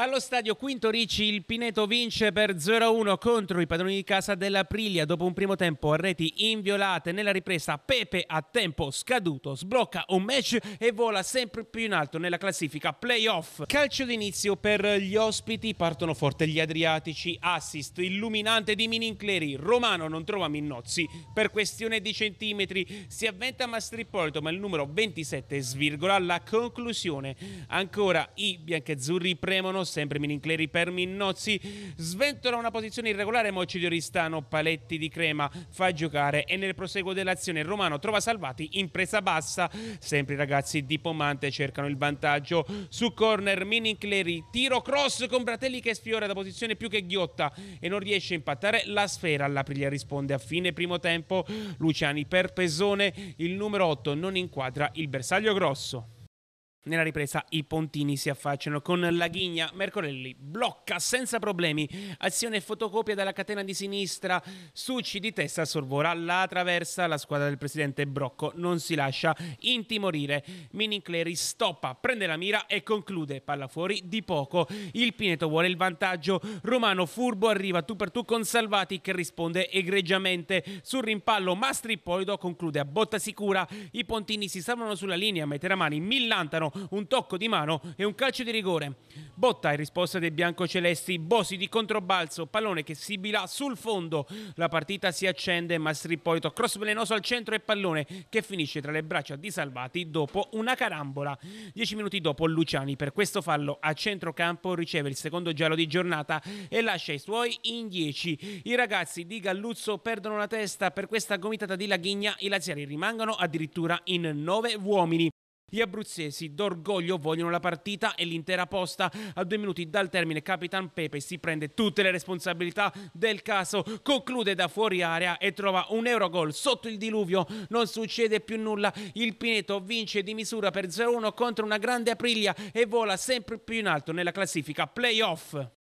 Allo stadio Quinto Ricci il Pineto vince per 0-1 contro i padroni di casa della dopo un primo tempo a reti inviolate. Nella ripresa Pepe a tempo scaduto sblocca un match e vola sempre più in alto nella classifica playoff. Calcio d'inizio per gli ospiti, partono forte gli Adriatici, assist illuminante di Minincleri, Romano non trova Minnozzi per questione di centimetri, si avventa Mastripolto ma il numero 27 svirgola la conclusione. Ancora i bianchezzurri premono sempre Minincleri per Minnozzi, sventola una posizione irregolare Mocci di Oristano, Paletti di Crema fa giocare e nel proseguo dell'azione Romano trova Salvati in presa bassa, sempre i ragazzi di Pomante cercano il vantaggio su corner Minincleri, tiro cross con Bratelli che sfiora da posizione più che ghiotta e non riesce a impattare la sfera, l'Aprilia risponde a fine primo tempo, Luciani per Pesone, il numero 8 non inquadra il bersaglio grosso. Nella ripresa i pontini si affacciano con la ghigna. Mercorelli blocca senza problemi. Azione fotocopia dalla catena di sinistra. Succi di testa sorvola la traversa. La squadra del presidente Brocco non si lascia intimorire. Minincleri stoppa, prende la mira e conclude. Palla fuori di poco. Il Pineto vuole il vantaggio. Romano furbo arriva tu per tu con Salvati che risponde egregiamente. Sul rimpallo Mastrippolido conclude a botta sicura. I pontini si salvano sulla linea. Meterà mani millantano un tocco di mano e un calcio di rigore. Botta in risposta dei biancocelesti, Bosi di controbalzo, pallone che sibila sul fondo. La partita si accende, ma Strippolito cross velenoso al centro e pallone che finisce tra le braccia di Salvati dopo una carambola. Dieci minuti dopo Luciani per questo fallo a centrocampo riceve il secondo giallo di giornata e lascia i suoi in dieci. I ragazzi di Galluzzo perdono la testa per questa gomitata di Laghigna, i laziali rimangono addirittura in nove uomini. Gli abruzzesi d'orgoglio vogliono la partita e l'intera posta. A due minuti dal termine Capitan Pepe si prende tutte le responsabilità del caso, conclude da fuori area e trova un Eurogol sotto il diluvio. Non succede più nulla, il Pineto vince di misura per 0-1 contro una grande Aprilia e vola sempre più in alto nella classifica playoff.